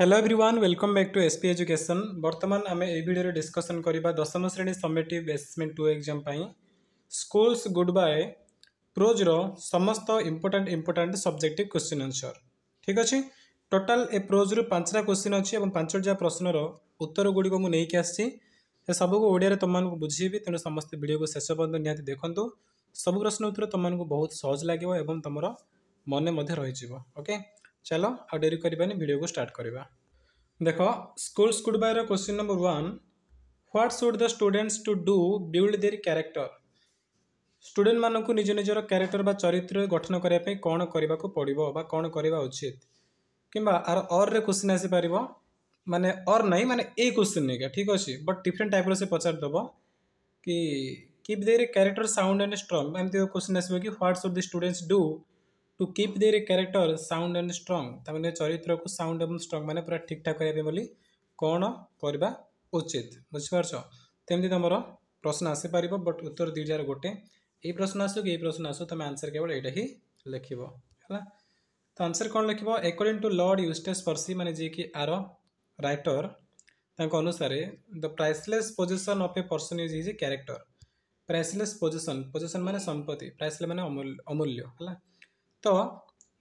Hello everyone welcome back to S education बर्तमान आम a discussion करवा दशम श्रेणी समेटिव बेसमेंट टू एक्जाम स्कूल्स गुड बाय प्रोज्र समस्त important important subject question answer ठीक अच्छे टोटाल ए प्रोज्रु पांचटा क्वेश्चन अच्छी और जहाँ प्रश्नर उत्तर गुड़िक मुझे आसी सबको ओडिया तुमको बुझेबी तेनाली समस्त भिडियो को शेष पर्यटन निहती देखु सब प्रश्न उत्तर तुमको बहुत सहज लगे और तुम मन रही ओके चलो आ डेरी करें स्टार्ट करवा देख स्कूल स्कूड बायर question number one what should the students to do build their character student मान निज निजर क्यारेक्टर चरित्र गठन करने कौन करने को पड़ो कौन करवा उचित कि आर अर रे क्वेश्चन माने अर नहीं माने ए क्वेश्चन नहीं क्या ठीक अच्छे बट डिफरेंट टाइप से पचारदेव कि keep their character sound and strong एम क्वेश्चन आसो कि what should the students do to keep their character sound and strong चरित्र को साउंड एंड स्ट्रंग मैंने पूरा ठीक ठाक करें बोली कौन करवा उचित बुझिपारमें तुम प्रश्न आसपार बट उत्तर दुईजार गोटे ये प्रश्न आसो कि प्रश्न आसो तुम आंसर केवल यहाँ ही लिख तो आंसर कौन लिखो according to lord Eustace Percy मैंने जी आर रईटर अनुसार the priceless possession of a person is is a character priceless possession possession मैंने संपत्ति प्राइसले मैंने अमूल्य है ତ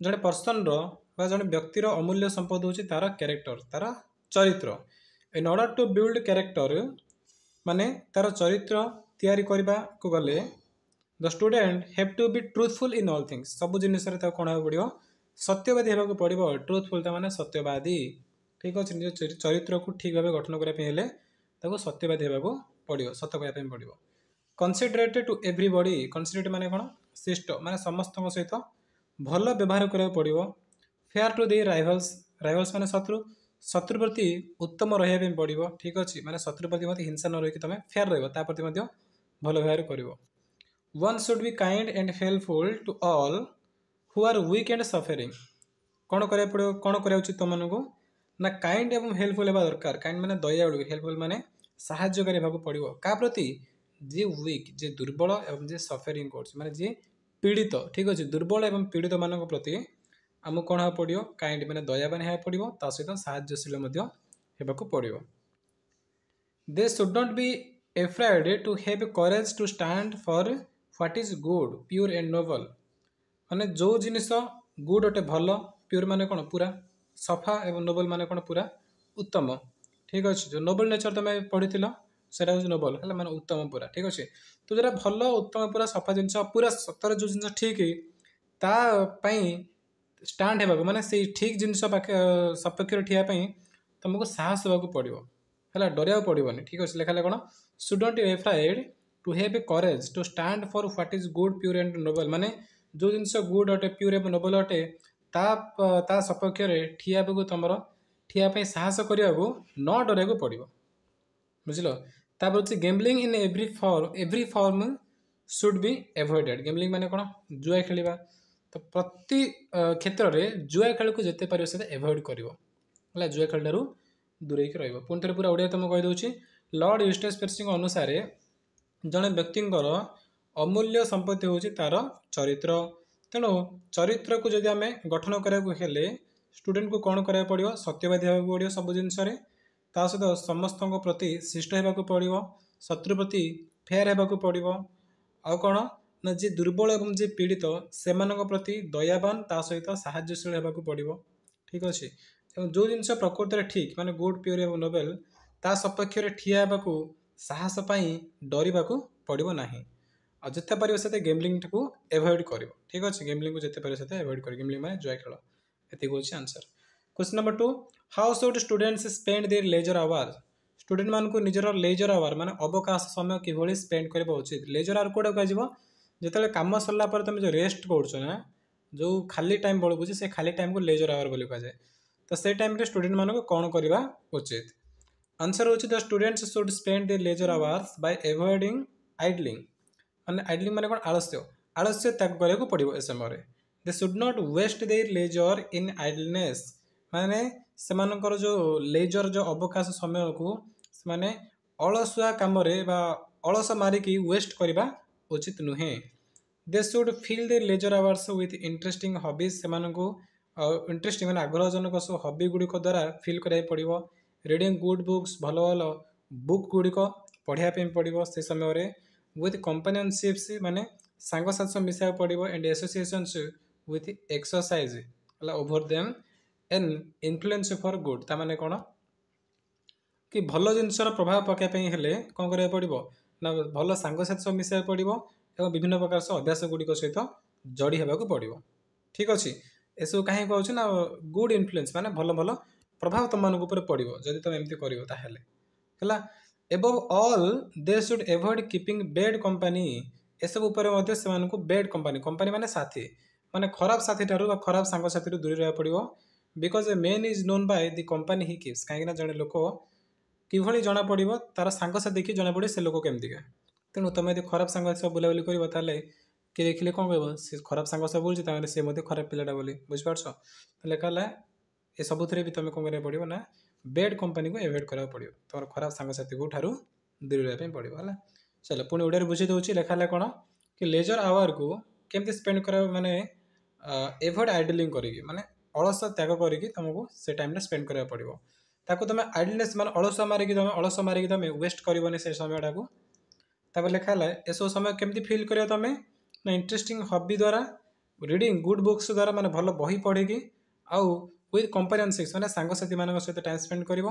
ଜଣେ ପର୍ସନର ବା ଜଣେ ବ୍ୟକ୍ତିର ଅମୂଲ୍ୟ ସମ୍ପଦ ହେଉଛି ତାର କ୍ୟାରେକ୍ଟର ତାର ଚରିତ୍ର in order to build character ମାନେ ତାର ଚରିତ୍ର ତିଆରି କରିବାକୁ ଗଲେ the student have to be truthful in all things ସବୁ ଜିନିଷରେ ତାକୁ କ'ଣ ହେବାକୁ ପଡ଼ିବ ସତ୍ୟବାଦୀ ହେବାକୁ ପଡ଼ିବ ଟ୍ରୁଥଫୁଲ୍ ତାମାନେ ସତ୍ୟବାଦୀ ଠିକ୍ ଅଛି ନିଜ ଚରିତ୍ରକୁ ଠିକ୍ ଭାବେ ଗଠନ କରିବା ପାଇଁ ହେଲେ ତାକୁ ସତ୍ୟବାଦୀ ହେବାକୁ ପଡ଼ିବ ସତ କହିବା ପାଇଁ ପଡ଼ିବ କନସିଡ଼ରେଟେଡ଼ ଟୁ ଏଭ୍ରିବଡ଼ି କନସିଡ଼ରେଟ୍ ମାନେ କ'ଣ ଶିଷ୍ଟ ମାନେ ସମସ୍ତଙ୍କ ସହିତ ଭଲ ବ୍ୟବହାର କରିବାକୁ ପଡ଼ିବ ଫେୟାର୍ ଟୁ ଦି ରାଇଭଲ୍ସ ରାଇଭଲ୍ସ ମାନେ ଶତ୍ରୁ ଶତ୍ରୁ ପ୍ରତି ଉତ୍ତମ ରହିବା ପାଇଁ ପଡ଼ିବ ଠିକ୍ ଅଛି ମାନେ ଶତ୍ରୁ ପ୍ରତି ମଧ୍ୟ ହିଂସା ନ ରହିକି ତୁମେ ଫେୟାର୍ ରହିବ ତା ପ୍ରତି ମଧ୍ୟ ଭଲ ବ୍ୟବହାର କରିବ one should be kind and helpful to all who are weak and suffering କ'ଣ କରିବାକୁ ପଡ଼ିବ କ'ଣ କରିବା ଉଚିତ ତୁମମାନଙ୍କୁ ନା କାଇଣ୍ଡ ଏବଂ ହେଲ୍ପଫୁଲ୍ ହେବା ଦରକାର କାଇଣ୍ଡ ମାନେ ଦୟା ଦୟାଳୁ ହେଲ୍ପଫୁଲ୍ ମାନେ ସାହାଯ୍ୟକାରୀ ହେବାକୁ ପଡ଼ିବ କାହା ପ୍ରତି ଯିଏ ୱିକ୍ ଯିଏ ଦୁର୍ବଳ ଏବଂ ଯିଏ ସଫରିଂ କରୁଛି ମାନେ ଯିଏ ପୀଡ଼ିତ ଠିକ୍ ଅଛି ଦୁର୍ବଳ ଏବଂ ପୀଡ଼ିତମାନଙ୍କ ପ୍ରତି ଆମକୁ କ'ଣ ହେବାକୁ ପଡ଼ିବ କାଇଣ୍ଡ ମାନେ ଦୟାବାନ ହେବାକୁ ପଡ଼ିବ ତା ସହିତ ସାହାଯ୍ୟଶୀଳ ମଧ୍ୟ ହେବାକୁ ପଡ଼ିବ they should not be afraid to have courage to stand for what is good pure and noble ମାନେ ଯେଉଁ ଜିନିଷ ଗୁଡ୍ ଅଟେ ଭଲ ପ୍ୟୁର୍ ମାନେ କ'ଣ ପୁରା ସଫା ଏବଂ ନୋବଲ୍ ମାନେ କ'ଣ ପୁରା ଉତ୍ତମ ଠିକ୍ ଅଛି ଯେଉଁ ନୋବଲ୍ ନେଚର୍ ତୁମେ ପଢ଼ିଥିଲ ସେଇଟା ହେଉଛି ନୋବଲ ହେଲା ମାନେ ଉତ୍ତମ ପୁରା ଠିକ୍ ଅଛି ତ ଯେଉଁଟା ଭଲ ଉତ୍ତମ ପୁରା ସଫା ଜିନିଷ ପୁରା ସତରେ ଯେଉଁ ଜିନିଷ ଠିକ୍ ତା ପାଇଁ ଷ୍ଟାଣ୍ଡ ହେବାକୁ ମାନେ ସେଇ ଠିକ୍ ଜିନିଷ ପାଖ ସପକ୍ଷରେ ଠିଆ ପାଇଁ ତୁମକୁ ସାହସ ହେବାକୁ ପଡ଼ିବ ହେଲା ଡରିବାକୁ ପଡ଼ିବନି ଠିକ୍ ଅଛି ଲେଖା ହେଲା କ'ଣ student you afraid to have a courage to stand for what is good pure and noble ମାନେ ଯେଉଁ ଜିନିଷ ଗୁଡ୍ ଅଟେ ପ୍ୟୁର୍ ଏବଂ ନୋବେଲ୍ ଅଟେ ତା ତା ସପକ୍ଷରେ ଠିଆ ହେବାକୁ ତୁମର ଠିଆ ପାଇଁ ସାହସ କରିବାକୁ ନ ଡରିବାକୁ ପଡ଼ିବ ବୁଝିଲ তারপর হচ্ছে gambling in every form every form should be avoided gambling মানে কোণ জুয়া খেলিবা তো প্রতি ক্ষেত্রে জুয়া খেলকু যেতে পারিব সেটা এভয়েড করিব ହେଲା ଜୁଆ ଖେଳଠାରୁ ଦୂରେଇକି ରହିବ ପୁଣି ଥରେ ପୁରା ଓଡ଼ିଆରେ ତୁମକୁ କହିଦେଉଛି ଲର୍ଡ଼ ୟୁଷ୍ଟେସ୍ ପେର୍ସିଙ୍କ ଅନୁସାରେ ଜଣେ ବ୍ୟକ୍ତିଙ୍କର ଅମୂଲ୍ୟ ସମ୍ପତ୍ତି ହେଉଛି ତା'ର ଚରିତ୍ର ତେଣୁ ଚରିତ୍ରକୁ ଯଦି ଆମେ ଗଠନ କରିବାକୁ ହେଲେ ଷ୍ଟୁଡେଣ୍ଟକୁ କ'ଣ କରିବାକୁ ପଡ଼ିବ ସତ୍ୟବାଦୀ ହେବାକୁ ପଡ଼ିବ ସବୁ ଜିନିଷରେ ତା ସହିତ ସମସ୍ତଙ୍କ ପ୍ରତି ଶିଷ୍ଟ ହେବାକୁ ପଡ଼ିବ ଶତ୍ରୁ ପ୍ରତି ଫେୟାର ହେବାକୁ ପଡ଼ିବ ଆଉ କ'ଣ ନା ଯିଏ ଦୁର୍ବଳ ଏବଂ ଯିଏ ପୀଡ଼ିତ ସେମାନଙ୍କ ପ୍ରତି ଦୟାବାନ ତା ସହିତ ସାହାଯ୍ୟଶୀଳ ହେବାକୁ ପଡ଼ିବ ଠିକ୍ ଅଛି ଏବଂ ଯେଉଁ ଜିନିଷ ପ୍ରକୃତରେ ଠିକ୍ ମାନେ ଗୁଡ଼୍ ପିଓର ଏବଂ ନୋବେଲ ତା ସପକ୍ଷରେ ଠିଆ ହେବାକୁ ସାହସ ପାଇଁ ଡରିବାକୁ ପଡ଼ିବ ନାହିଁ ଆଉ ଯେତେ ପାରିବ ସେତେ ଗେମ୍ଲିଂଟାକୁ ଏଭଏଡ଼୍ କରିବ ଠିକ୍ ଅଛି ଗେମ୍ଲିଂକୁ ଯେତେ ପାରିବ ସେତେ ଏଭଏଡ଼୍ କରିବ ଗେମ୍ଲିଂ ମାନେ ଜୟ ଖେଳ ଏତିକି ହେଉଛି answer question number two how should students spend their leisure hour student मानक निजर लेजर आवर मान अवकाश समय किभली स्पेड करवा उचित लेजर आवर कौटा कह जिते कम सरला तुम जो रेस्ट करा जो खाली टाइम बेलू से खाली टाइम को लेजर आवर बोली कहुए तो से टाइम स्टूडेंट मानक कौन करवा उचित आंसर हो students should spend the leisure hours by avoiding idling मैंने आइडलींग मैंने कौन आलस्य आलस्य त्याग करने को पड़ो इस समय they should not waste their leisure in idleness ମାନେ ସେମାନଙ୍କର ଯେଉଁ ଲେଜର୍ ଯେଉଁ ଅବକାଶ ସମୟକୁ ସେମାନେ ଅଳସୁଆ କାମରେ ବା ଅଳସ ମାରିକି ୱେଷ୍ଟ କରିବା ଉଚିତ ନୁହେଁ they should fill the leisure hours with interesting hobbies ସେମାନଙ୍କୁ ଇଣ୍ଟରେଷ୍ଟିଂ ମାନେ ଆଗ୍ରହଜନକ ସବୁ ହବି ଗୁଡ଼ିକ ଦ୍ୱାରା ଫିଲ୍ କରିବାକୁ ପଡ଼ିବ ରିଡ଼ିଂ ଗୁଡ଼୍ ବୁକ୍ସ ଭଲ ଭଲ ବୁକ୍ ଗୁଡ଼ିକ ପଢ଼ିବା ପାଇଁ ପଡ଼ିବ ସେ ସମୟରେ ୱିଥ୍ କମ୍ପାନିଅନସିପ୍ସ ମାନେ ସାଙ୍ଗସାଥି ସହ ମିଶିବାକୁ ପଡ଼ିବ ଆଣ୍ଡ ଆସୋସିଏସନ୍ସ ୱିଥ୍ ଏକ୍ସରସାଇଜ୍ ହେଲା over them and influence for good ତା'ମାନେ କ'ଣ କି ଭଲ ଜିନିଷର ପ୍ରଭାବ ପକାଇବା ପାଇଁ ହେଲେ କ'ଣ କରିବାକୁ ପଡ଼ିବ ନା ଭଲ ସାଙ୍ଗସାଥି ସହ ମିଶିବାକୁ ପଡ଼ିବ ଏବଂ ବିଭିନ୍ନ ପ୍ରକାର ସହ ଅଭ୍ୟାସ ଗୁଡ଼ିକ ସହିତ ଜଡ଼ି ହେବାକୁ ପଡ଼ିବ ଠିକ୍ ଅଛି ଏସବୁ କାହିଁକି କହୁଛି ନା ଗୁଡ଼୍ ଇନ୍ଫ୍ଲୁଏନ୍ସ ମାନେ ଭଲ ଭଲ ପ୍ରଭାବ ତୁମମାନଙ୍କ ଉପରେ ପଡ଼ିବ ଯଦି ତୁମେ ଏମିତି କରିବ ତାହେଲେ ହେଲା above all they should avoid keeping bad company ଏସବୁ ଉପରେ ମଧ୍ୟ ସେମାନଙ୍କୁ ବେଡ୍ କମ୍ପାନୀ କମ୍ପାନୀ ମାନେ ସାଥୀ ମାନେ ଖରାପ ସାଥୀଠାରୁ ବା ଖରାପ ସାଙ୍ଗସାଥିରୁ ଦୂରେଇ ରହିବାକୁ ପଡ଼ିବ because a man is known by the company he keeps କାହିଁକିନା ଜଣେ ଲୋକ କିଭଳି ଜଣାପଡ଼ିବ ତା'ର ସାଙ୍ଗସାଥି ଦେଖି ଜଣାପଡ଼ିବ ସେ ଲୋକ କେମିତିକା ତେଣୁ ତୁମେ ଯଦି ଖରାପ ସାଙ୍ଗ ସହ ବୁଲାବୁଲି କରିବ ତାହେଲେ କିଏ ଦେଖିଲେ କ'ଣ କହିବ ସେ ଖରାପ ସାଙ୍ଗ ସହ ବୁଲୁଛି ତାହେଲେ ସେ ମଧ୍ୟ ଖରାପ ପିଲାଟା ବୋଲି ବୁଝିପାରୁଛ ଲେଖା ହେଲା ଏସବୁଥିରେ ବି ତୁମେ କ'ଣ କରିବାକୁ ପଡ଼ିବ ନା ବେଡ୍ କମ୍ପାନୀକୁ ଏଭଏଡ଼ କରିବାକୁ ପଡ଼ିବ ତୁମର ଖରାପ ସାଙ୍ଗସାଥିକୁ ଠାରୁ ଦୂରେଇ ରହିବା ପାଇଁ ପଡ଼ିବ ହେଲା ଚାଲ ପୁଣି ଓଡ଼ିଆରେ ବୁଝି ଦେଉଛି ଲେଖା ହେଲା କ'ଣ କି ଲେଜର୍ ଆୱାରକୁ କେମିତି ସ୍ପେଣ୍ଡ କରିବା ମାନେ ଏଭଏଡ଼ ଆଇଡଲିଂ କରିକି ମାନେ अलस त्याग करके तुमको से टाइम स्पेड करा पड़ो ताको तुम आइडने मैंने अलस मारिकी तुम अलसुआ मारिक तुम वेस्ट कर समयटा को लिखा है यह समय केमती फिल कर तुम ना इंटरेस्टिंग हबी द्वारा रिडिंग गुड बुक्स द्वारा मैंने भल बही पढ़ी आउ विथ कंपेरियन सिक्स मैंने सांगसाथी मान सहित टाइम स्पेड कर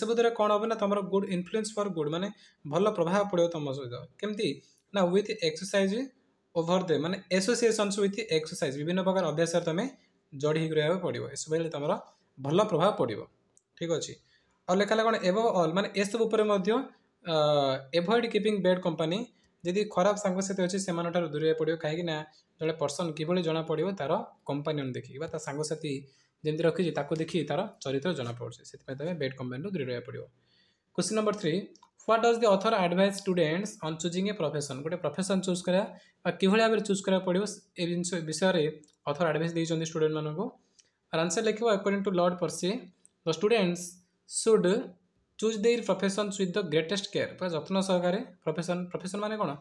सब द्वारा कौन हम ना तुम गुड इनफ्लुएंस फर गुड मैंने भल प्रभाव पड़ो तुम सहित कमी ना विथ एक्सरसाइज ओभर दे मैंने एसोसीएस विथ एक्सरसाइज विभिन्न प्रकार अभ्यास तुम्हें ଜଡ଼ି ହେଇକି ରହିବାକୁ ପଡ଼ିବ ଏସବୁ ହେଲେ ତୁମର ଭଲ ପ୍ରଭାବ ପଡ଼ିବ ଠିକ୍ ଅଛି ଆଉ ଲେଖା ହେଲା କ'ଣ ଏଭବ ଅଲ୍ ମାନେ ଏସବୁ ଉପରେ ମଧ୍ୟ ଏଭଏଡ଼ କିପିଂ ବେଡ଼୍ କମ୍ପାନୀ ଯଦି ଖରାପ ସାଙ୍ଗସାଥି ଅଛି ସେମାନଙ୍କଠାରୁ ଦୂରେଇବାକୁ ପଡ଼ିବ କାହିଁକି ନା ଜଣେ ପର୍ସନ୍ କିଭଳି ଜଣାପଡ଼ିବ ତା'ର କମ୍ପାନୀନ ଦେଖିକି ବା ତା ସାଙ୍ଗସାଥି ଯେମିତି ରଖିଛି ତାକୁ ଦେଖି ତା'ର ଚରିତ୍ର ଜଣାପଡ଼ୁଛି ସେଥିପାଇଁ ତୁମେ ବେଡ଼୍ କମ୍ପାନୀରୁ ଦୂରେଇ ରହିବାକୁ ପଡ଼ିବ question number three what does the author advise students on choosing a profession गोटे प्रोफेशन चूज कराया कि भाव में चूज कराया पड़ो ए जिन विषय में अथर आडभाइस देखते स्टूडेंट मानक और आंसर लिखे according to lord Percy the students should choose the profession with the greatest care पूरा जत्न सहकारे प्रफेसन प्रफेसन मैंने कौन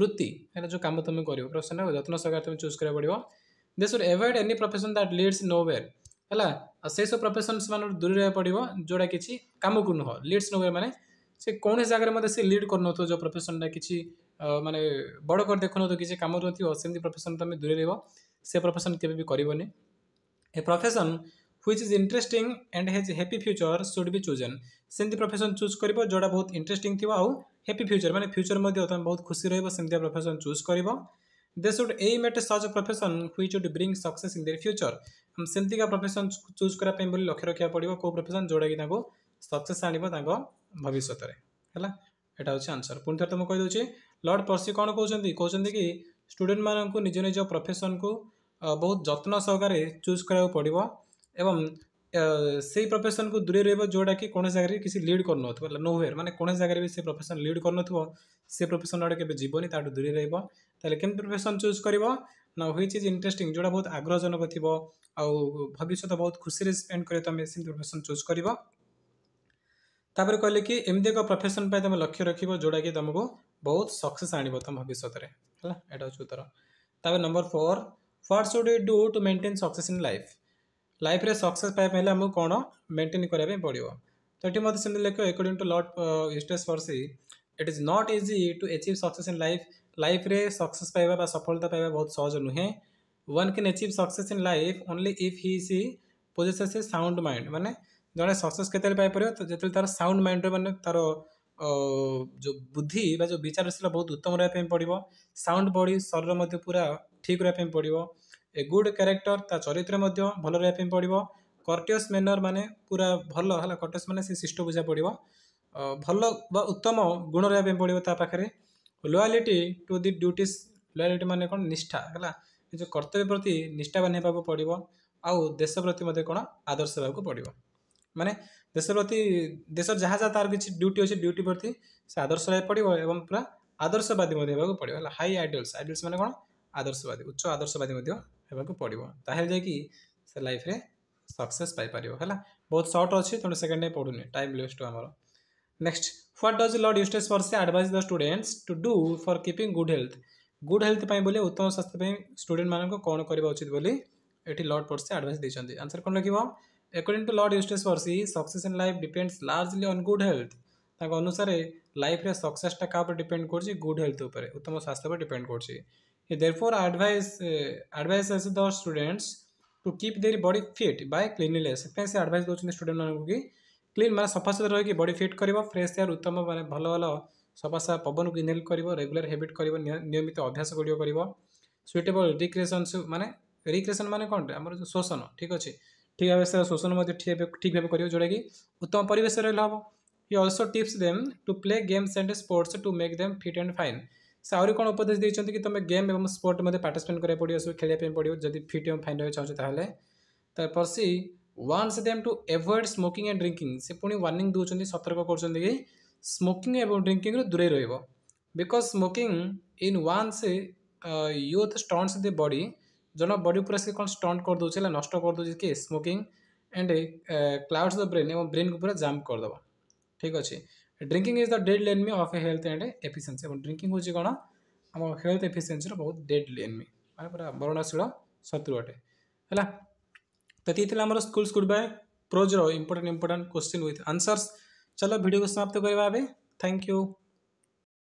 वृत्ति जो काम तुम कर प्रफेसन जत्न सहकार तुम चूज कराया पड़ो they should avoid any profession that leads nowhere है से सब प्रफेसन से दूरी रहा पड़ो जोटा किसी कम को नुह लिड्स नो मैंने ସେ କୌଣସି ଜାଗାରେ ମୋତେ ସେ ଲିଡ଼୍ କରୁନଥିବ ଯେଉଁ ପ୍ରଫେସନ୍ଟା କିଛି ମାନେ ବଡ଼ କରି ଦେଖୁନଥିବ କିଛି କାମ ନଥିବ ସେମିତି ପ୍ରଫେସନ୍ ତୁମେ ଦୂରେଇ ରହିବ ସେ ପ୍ରଫେସନ୍ କେବେ ବି କରିବନି a profession which is interesting and has happy future should be chosen ସେମିତି ପ୍ରଫେସନ୍ ଚୁଜ୍ କରିବ ଯେଉଁଟା ବହୁତ ଇଣ୍ଟରେଷ୍ଟିଂ ଥିବ ଆଉ ହ୍ୟାପି ଫ୍ୟୁଚର୍ ମାନେ ଫ୍ୟୁଚର୍ ମଧ୍ୟ ତୁମେ ବହୁତ ଖୁସି ରହିବ ସେମିତିଆ ପ୍ରଫେସନ୍ ଚୁଜ୍ କରିବ they should aim at such profession which would bring success in their future ସେମିତିକା ପ୍ରଫେସନ୍ ଚୁଜ୍ କରିବା ପାଇଁ ବୋଲି ଲକ୍ଷ୍ୟ ରଖିବାକୁ ପଡ଼ିବ କେଉଁ ପ୍ରଫେସନ୍ ଯେଉଁଟାକି ତାଙ୍କୁ ସକ୍ସେସ୍ ଆଣିବ ତାଙ୍କ ଭବିଷ୍ୟତରେ ହେଲା ଏଇଟା ହେଉଛି ଆନ୍ସର୍ ପୁଣି ଥରେ ତ ମୁଁ କହିଦେଉଛି ଲର୍ଡ଼ ପର୍ସି କ'ଣ କହୁଛନ୍ତି କହୁଛନ୍ତି କି ଷ୍ଟୁଡେଣ୍ଟମାନଙ୍କୁ ନିଜ ନିଜ ପ୍ରଫେସନ୍କୁ ବହୁତ ଯତ୍ନ ସହକାରେ ଚୁଜ୍ କରିବାକୁ ପଡ଼ିବ ଏବଂ ସେଇ ପ୍ରଫେସନ୍କୁ ଦୂରେଇ ରହିବ ଯେଉଁଟାକି କୌଣସି ଜାଗାରେ କିଛି ଲିଡ୍ କରୁନଥିବ ହେଲା ନୋୱେର୍ ମାନେ କୌଣସି ଜାଗାରେ ବି ସେ ପ୍ରଫେସନ୍ ଲିଡ୍ କରୁନଥିବ ସେ ପ୍ରଫେସନ୍ ଆଡ଼େ କେବେ ଯିବନି ତାଠୁ ଦୂରେଇ ରହିବ ତାହେଲେ କେମିତି ପ୍ରଫେସନ୍ ଚୁଜ୍ କରିବ ନା ହୁଇଚ୍ ଇଜ୍ ଇଣ୍ଟରେଷ୍ଟିଂ ଯେଉଁଟା ବହୁତ ଆଗ୍ରହଜନକ ଥିବ ଆଉ ଭବିଷ୍ୟତ ବହୁତ ଖୁସିରେ ସ୍ପେଣ୍ଡ କରିବ ତୁମେ ସେମିତି ପ୍ରଫେସନ୍ ଚୁଜ୍ କରିବ तापर कहले कि एमती एक प्रफेसन पर तुम लक्ष्य रख जोटा कि तुमको बहुत सक्सेस आण भविष्य में है यहाँ हूँ उत्तर तब number four first should you do to maintain success in life life रे सक्सेस आमको कौन मेन्टेन करने पड़ो तो ये मतलब सेम लिख according to lord Eustace Percy it is not easy to achieve success in life life रे सक्सेस सफलता पाया बहुत सहज नुहे one can achieve success in life only if he सी पोजेस ए साउंड माइंड मानने ଜଣେ ସକ୍ସେସ୍ କେତେବେଳେ ପାଇପାରିବ ଯେତେବେଳେ ତାର ସାଉଣ୍ଡ ମାଇଣ୍ଡରେ ମାନେ ତାର ଯେଉଁ ବୁଦ୍ଧି ବା ଯେଉଁ ବିଚାରଶୀଳ ବହୁତ ଉତ୍ତମ ରହିବା ପାଇଁ ପଡ଼ିବ ସାଉଣ୍ଡ ବଡ଼ି ଶରୀର ମଧ୍ୟ ପୁରା ଠିକ୍ ରହିବା ପାଇଁ ପଡ଼ିବ ଏ ଗୁଡ଼୍ କ୍ୟାରେକ୍ଟର ତା ଚରିତ୍ର ମଧ୍ୟ ଭଲ ରହିବା ପାଇଁ ପଡ଼ିବ କର୍ଟିୟସ୍ ମେନର୍ ମାନେ ପୁରା ଭଲ ହେଲା କର୍ଟିୟସ୍ ମାନେ ସେ ଶିଷ୍ଟ ବୁଝା ପଡ଼ିବ ଭଲ ବା ଉତ୍ତମ ଗୁଣ ରହିବା ପାଇଁ ପଡ଼ିବ ତା ପାଖରେ loyalty to the duties loyalty ମାନେ କ'ଣ ନିଷ୍ଠା ହେଲା ନିଜ କର୍ତ୍ତବ୍ୟ ପ୍ରତି ନିଷ୍ଠାବାନ ହେବାକୁ ପଡ଼ିବ ଆଉ ଦେଶ ପ୍ରତି ମଧ୍ୟ କ'ଣ ଆଦର୍ଶ ହେବାକୁ ପଡ଼ିବ मानने देश प्रति देश जहाँ जहाँ तार किसी ड्यूटी अच्छे ड्यूटी प्रति से आदर्श रहा पड़ो एवं पूरा आदर्शवादी होगा पड़ो हाई आइडियल्स आइडियल्स मैंने कौन आदर्शवादी उच्च आदर्शवादी पड़ो से लाइफ रे सक्सेस पाइपर है बहुत सर्ट अच्छे तेनाली सेकेंड टाइम पढ़ूनी टाइम वेस्ट आम next what does lord Eustace Percy advise the students to do for keeping good health good health पर बोले उत्तम स्वास्थ्य स्टूडेंट मानक कौन करवा उचित बोली ये लर्ड पर्स देते आंसर कौन लगे According to Lord Eustace Worsi, success in life depends largely on good health. ତାଙ୍କ ଅନୁସାରେ ଲାଇଫ୍ରେ ସକ୍ସେସ୍ଟା କାହା ଉପରେ ଡିପେଣ୍ଡ କରୁଛି ଗୁଡ୍ ହେଲ୍ଥ ଉପରେ ଉତ୍ତମ ସ୍ୱାସ୍ଥ୍ୟ ଉପରେ ଡିପେଣ୍ଡ କରୁଛି ଦେର୍ four advice advice as the students to keep their body fit by cleanliness ସେଥିପାଇଁ ସେ ଆଡ଼ଭାଇସ୍ ଦେଉଛନ୍ତି ଷ୍ଟୁଡେଣ୍ଟମାନଙ୍କୁ କି କ୍ଲିନ୍ ମାନେ ସଫା ସଫାସୁତୁରା ରହିକି ବଡି ଫିଟ୍ କରିବ ଫ୍ରେଶ୍ ଏୟାର ଉତ୍ତମ ମାନେ ଭଲ ଭଲ ସଫାସା ପବନକୁ ଇନହେଲ୍ କରିବ ରେଗୁଲାର ହେବିଟ୍ କରିବ ନିୟମିତ ଅଭ୍ୟାସ ଗୁଡ଼ିକ କରିବ ସୁଇଟେବଲ୍ ରିକ୍ରିଏସନ୍ ମାନେ ରିକ୍ରିଏସନ୍ ମାନେ କ'ଣଟେ ଆମର ଶୋଷଣ ଠିକ୍ ଅଛି ठीक भाव शोषण ठीक भाव कर जोड़ा कि उत्तम Percy also tips them to play games and sports to make them fit and fine से आहरी कौन उपदेश देखते कि तुम गेम और स्पोर्ट मैं पार्टिसपेट कराया पड़ो सब खेल पड़ो जदि फिट एवं फाइन रहा चाहते तो Percy warns them to avoid smoking and drinking से पुणी वार्निंग दूसरी सतर्क कर स्मोकिंग एवं ड्रिंकिंग दूरे रोक because smoking in one's youth stunts the body ଜଣ ବଡି ଉପରେ ସେ କ'ଣ ଷ୍ଟଣ୍ଟ କରିଦେଉଛି ହେଲା ନଷ୍ଟ କରିଦେଉଛି କି smoking and clouds the brain ଏବଂ ବ୍ରେନ୍କୁ ପୁରା ଜାମ୍ପ କରିଦେବ ଠିକ୍ ଅଛି drinking is the dead enemy of a health and efficiency ଏବଂ ଡ୍ରିଙ୍କିଙ୍ଗ ହେଉଛି କ'ଣ ଆମ ହେଲ୍ଥ ଏଫିସିଏନ୍ସିର ବହୁତ ଡେଡ୍ ଏନିମି ମାନେ ପୁରା ମରଣଶୀଳ ଶତ୍ରୁ ଅଟେ ହେଲା ତ ଏତିକି ଥିଲା ଆମର ସ୍କୁଲ ସ୍କୁଲ ବାଏ ପ୍ରୋଜ୍ର important important question with answers चलो वीडियो को समाप्त करवा थैंक यू